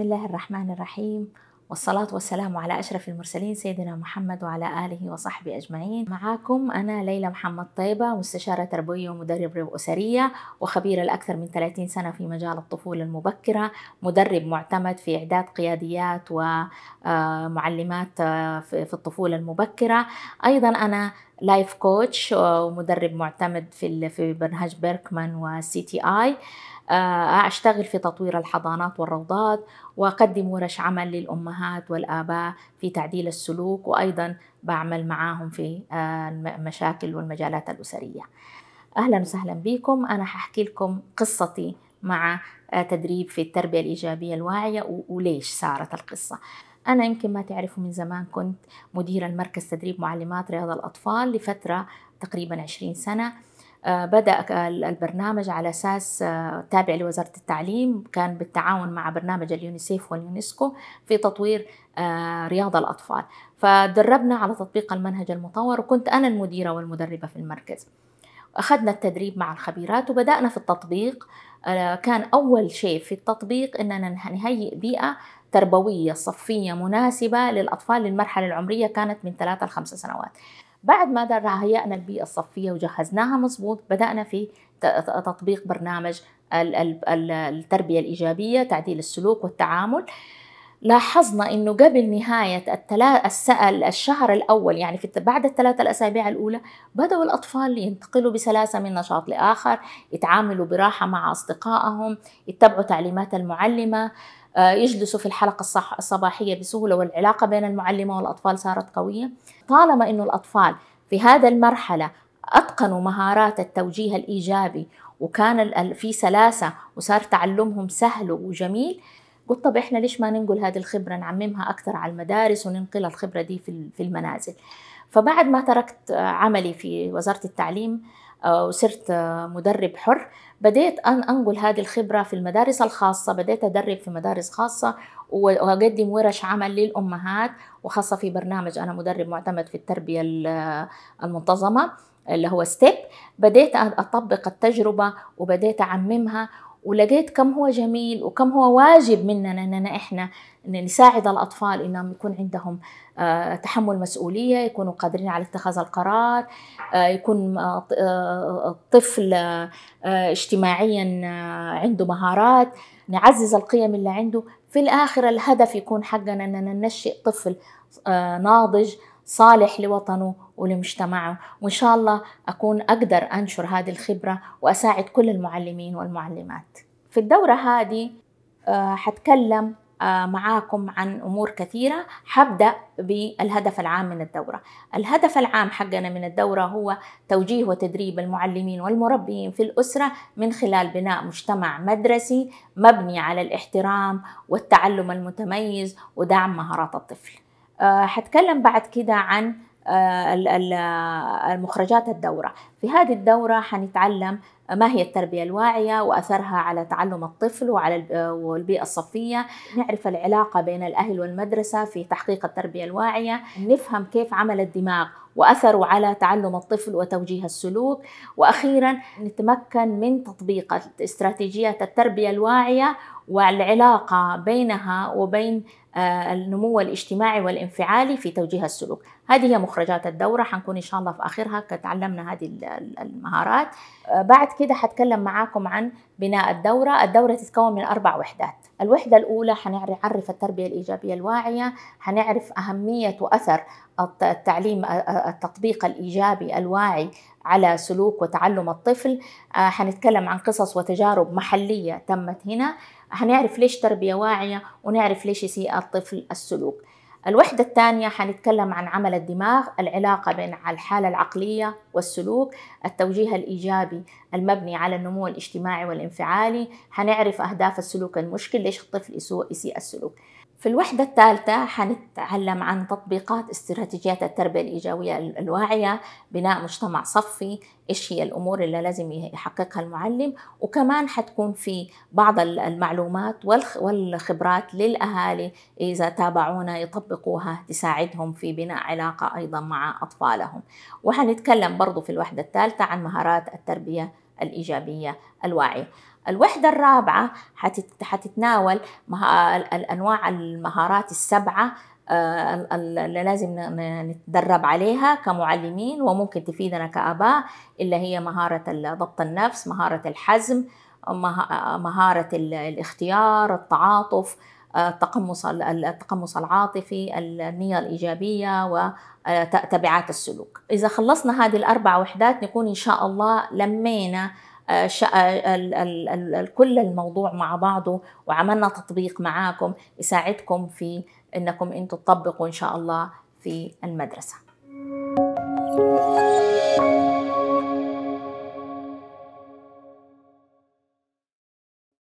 بسم الله الرحمن الرحيم والصلاة والسلام على أشرف المرسلين سيدنا محمد وعلى آله وصحبه أجمعين معاكم أنا ليلى محمد طيبة مستشارة تربوية ومدربة أسرية وخبيرة لأكثر من 30 سنة في مجال الطفولة المبكرة مدرب معتمد في إعداد قياديات ومعلمات آه، آه، في الطفولة المبكرة أيضا أنا لايف آه، كوتش ومدرب معتمد في برنامج بيركمان وسي تي آي آه، أشتغل في تطوير الحضانات والروضات وأقدم ورش عمل للأمهات والآباء في تعديل السلوك وأيضا بعمل معاهم في آه، المشاكل والمجالات الأسرية أهلا وسهلا بكم أنا ححكي لكم قصتي مع آه، تدريب في التربية الإيجابية الواعية وليش صارت القصة أنا يمكن ما تعرفوا من زمان كنت مديرة المركز تدريب معلمات رياضة الأطفال لفترة تقريبا 20 سنة آه، بدأ البرنامج على أساس آه، تابع لوزارة التعليم كان بالتعاون مع برنامج اليونيسيف واليونسكو في تطوير آه، رياضة الأطفال فدربنا على تطبيق المنهج المطور وكنت أنا المديرة والمدربة في المركز أخذنا التدريب مع الخبيرات وبدأنا في التطبيق كان أول شيء في التطبيق أننا نهيئ بيئة تربوية صفية مناسبة للأطفال للمرحلة العمرية كانت من ثلاثة لخمسة سنوات بعد ما هيئنا البيئة الصفية وجهزناها مضبوط بدأنا في تطبيق برنامج التربية الإيجابية تعديل السلوك والتعامل لاحظنا انه قبل نهايه الشهر الاول يعني في بعد الثلاثه الاسابيع الاولى بداوا الاطفال ينتقلوا بسلاسه من نشاط لاخر يتعاملوا براحه مع اصدقائهم يتبعوا تعليمات المعلمه آه، يجلسوا في الحلقة الصح الصباحية بسهولة والعلاقة بين المعلمة والأطفال صارت قوية طالما أنه الأطفال في هذا المرحلة أتقنوا مهارات التوجيه الإيجابي وكان في سلاسة وصار تعلمهم سهل وجميل قلت طب احنا ليش ما ننقل هذه الخبره نعممها اكثر على المدارس وننقل الخبره دي في المنازل فبعد ما تركت عملي في وزاره التعليم وصرت مدرب حر بديت أن أنقل هذه الخبرة في المدارس الخاصة بديت أدرب في مدارس خاصة وأقدم ورش عمل للأمهات وخاصة في برنامج أنا مدرب معتمد في التربية المنتظمة اللي هو ستيب بديت أطبق التجربة وبديت أعممها ولقيت كم هو جميل وكم هو واجب مننا اننا احنا نساعد الاطفال انهم يكون عندهم آه، تحمل مسؤوليه يكونوا قادرين على اتخاذ القرار آه، يكون الطفل آه، اجتماعيا عنده مهارات نعزز القيم اللي عنده في الاخر الهدف يكون حقنا اننا ننشئ طفل ناضج صالح لوطنه ولمجتمعه وإن شاء الله أكون أقدر أنشر هذه الخبرة وأساعد كل المعلمين والمعلمات في الدورة هذه آه، حتكلم آه، معاكم عن أمور كثيرة حبدأ بالهدف العام من الدورة الهدف العام حقنا من الدورة هو توجيه وتدريب المعلمين والمربيين في الأسرة من خلال بناء مجتمع مدرسي مبني على الاحترام والتعلم المتميز ودعم مهارات الطفل آه، حتكلم بعد كده عن آه، المخرجات آه، الدورة في هذه الدورة حنتعلم ما هي التربية الواعية وأثرها على تعلم الطفل وعلى والبيئة الصفية نعرف العلاقة بين الأهل والمدرسة في تحقيق التربية الواعية نفهم كيف عمل الدماغ واثره على تعلم الطفل وتوجيه السلوك واخيرا نتمكن من تطبيق استراتيجيه التربيه الواعيه والعلاقه بينها وبين آه، النمو الاجتماعي والانفعالي في توجيه السلوك هذه هي مخرجات الدوره حنكون ان شاء الله في اخرها تعلمنا هذه المهارات آه، بعد كده هتكلم معاكم عن بناء الدورة الدورة تتكون من أربع وحدات الوحدة الأولى هنعرف التربية الإيجابية الواعية هنعرف أهمية وأثر التعليم التطبيق الإيجابي الواعي على سلوك وتعلم الطفل آه، هنتكلم عن قصص وتجارب محلية تمت هنا هنعرف ليش تربية واعية ونعرف ليش يسيء الطفل السلوك الوحدة الثانية حنتكلم عن عمل الدماغ العلاقة بين الحالة العقلية والسلوك التوجيه الإيجابي المبني على النمو الاجتماعي والانفعالي حنعرف أهداف السلوك المشكل ليش الطفل يسوء يسيء السلوك في الوحدة الثالثة حنتعلم عن تطبيقات استراتيجيات التربية الإيجابية الواعية بناء مجتمع صفي إيش هي الأمور اللي لازم يحققها المعلم وكمان حتكون في بعض المعلومات والخبرات للأهالي إذا تابعونا يطبقوها تساعدهم في بناء علاقة أيضا مع أطفالهم وحنتكلم برضو في الوحدة الثالثة عن مهارات التربية الإيجابية الواعية الوحدة الرابعة حتتناول أنواع المهارات السبعة آه، اللي لازم نتدرب عليها كمعلمين وممكن تفيدنا كآباء اللي هي مهارة ضبط النفس مهارة الحزم مهارة الاختيار التعاطف آه، التقمص التقمص العاطفي النية الإيجابية وتبعات آه، السلوك إذا خلصنا هذه الأربع وحدات نكون إن شاء الله لمينا كل الموضوع مع بعضه وعملنا تطبيق معاكم يساعدكم في انكم انتم تطبقوا ان شاء الله في المدرسه.